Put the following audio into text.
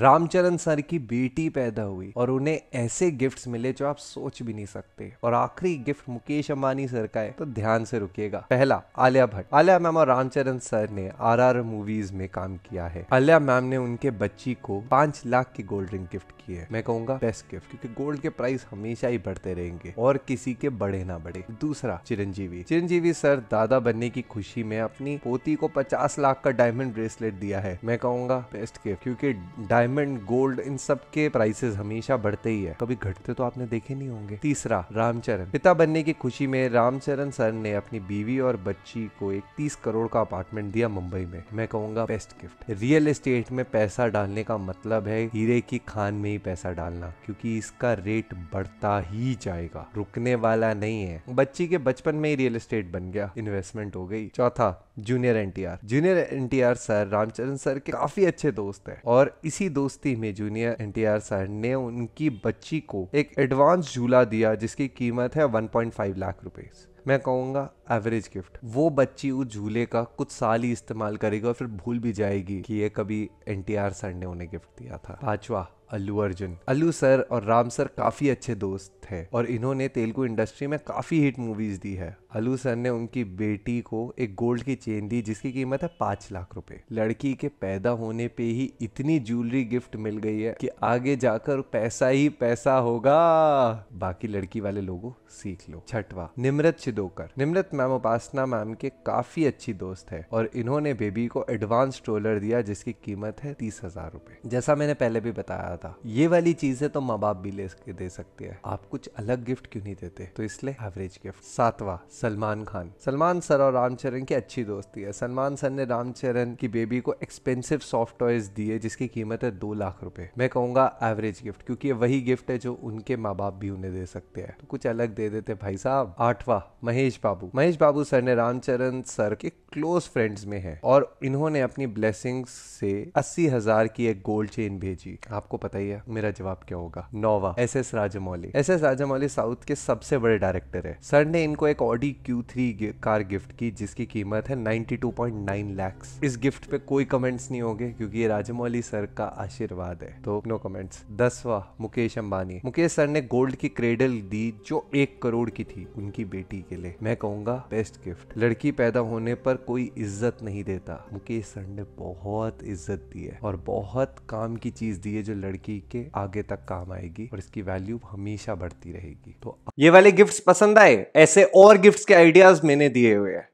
Ramcharan sir की बेटी पैदा हुई और उन्हें ऐसे गिफ्ट्स मिले जो आप सोच भी नहीं सकते और आखिरी गिफ्ट मुकेश अंबानी सर का है तो ध्यान से रुकिएगा पहला आलिया भट्ट आलिया मैम और रामचरण सर ने आरआर मूवीज में काम किया है आलिया मैम ने उनके बच्ची को पांच लाख की गोल्ड रिंग गिफ्ट की है मैं कहूंगा बेस्ट गिफ्ट क्योंकि गोल्ड के प्राइस हमेशा ही बढ़ते रहेंगे और किसी के बढ़े ना बढ़े दूसरा चिरंजीवी चिरंजीवी सर दादा बनने की खुशी में अपनी पोती को पचास लाख का डायमंड ब्रेसलेट दिया है मैं कहूंगा बेस्ट गिफ्ट क्यूँकी डायमंड गोल्ड इन सब के प्राइसेस हमेशा बढ़ते ही है कभी घटते तो आपने देखे नहीं होंगे तीसरा रामचरण पिता बनने की खुशी में रामचरण सर ने अपनी बीवी और बच्ची को एक तीस करोड़ का अपार्टमेंट दिया मुंबई में मैं कहूंगा बेस्ट गिफ्ट रियल एस्टेट में पैसा डालने का मतलब है हीरे की खान में ही पैसा डालना क्योंकि इसका रेट बढ़ता ही जाएगा रुकने वाला नहीं है बच्ची के बचपन में ही रियल एस्टेट बन गया इन्वेस्टमेंट हो गई चौथा junior NTR junior NTR sir Ramcharan sir के काफी अच्छे दोस्त है और इसी इसी दोस्ती में junior N T R sir ने उनकी बच्ची को एक एडवांस झूला दिया जिसकी कीमत है 1.5 लाख रुपए मैं कहूंगा एवरेज गिफ्ट वो बच्ची उस झूले का कुछ साल ही इस्तेमाल करेगी और फिर भूल भी जाएगी कि ये कभी एन टी आर सर ने उन्हें गिफ्ट दिया था पांचवा अल्लू अर्जुन अल्लू सर और राम सर काफी अच्छे दोस्त थे और इन्होंने तेलुगु इंडस्ट्री में काफी हिट मूवीज दी है अल्लू सर ने उनकी बेटी को एक गोल्ड की चेन दी जिसकी कीमत है पांच लाख रुपए लड़की के पैदा होने पे ही इतनी ज्वेलरी गिफ्ट मिल गई है कि आगे जाकर पैसा ही पैसा होगा बाकी लड़की वाले लोगों सीख लो छठवा निमृत चिदोकर निमृत मैम उपासना मैम के काफी अच्छी दोस्त है और इन्होंने बेबी को एडवांस ट्रोलर दिया जिसकी कीमत है तीस हजार रूपए जैसा मैंने पहले भी बताया था ये वाली चीजें तो माँ बाप भी ले दे सकते हैं आप कुछ अलग गिफ्ट क्यों नहीं देते तो इसलिए एवरेज गिफ्ट सातवा सलमान खान सलमान सर और रामचरण की अच्छी दोस्ती है सलमान सर ने रामचरण की बेबी को एक्सपेंसिव सॉफ्ट टॉयज दिए जिसकी कीमत है दो लाख रुपए मैं कहूंगा एवरेज गिफ्ट क्योंकि ये वही गिफ्ट है जो उनके माँ बाप भी उन्हें दे सकते हैं तो कुछ अलग दे देते भाई साहब आठवा महेश बाबू महेश बाबू सर ने रामचरण सर के क्लोज फ्रेंड्स में है और इन्होंने अपनी ब्लेसिंग से अस्सी हजार की एक गोल्ड चेन भेजी आपको पता ही है मेरा जवाब क्या होगा नोवा S S Rajamouli S S Rajamouli south के सबसे बड़े डायरेक्टर है सर ने इनको एक Audi Q three car gift की जिसकी कीमत है ninety two point nine lakhs इस गिफ्ट पे कोई कमेंट्स नहीं होंगे क्योंकि ये राजमौली सर का आशीर्वाद है तो नो कमेंट्स दसवा मुकेश अंबानी मुकेश सर ने गोल्ड की क्रेडल दी जो एक करोड़ की थी उनकी बेटी के लिए मैं कहूंगा का बेस्ट गिफ्ट लड़की पैदा होने पर कोई इज्जत नहीं देता मुकेश सर ने बहुत इज्जत दी है और बहुत काम की चीज दी है जो लड़की के आगे तक काम आएगी और इसकी वैल्यू हमेशा बढ़ती रहेगी तो ये वाले गिफ्ट्स पसंद आए ऐसे और गिफ्ट्स के आइडियाज मैंने दिए हुए हैं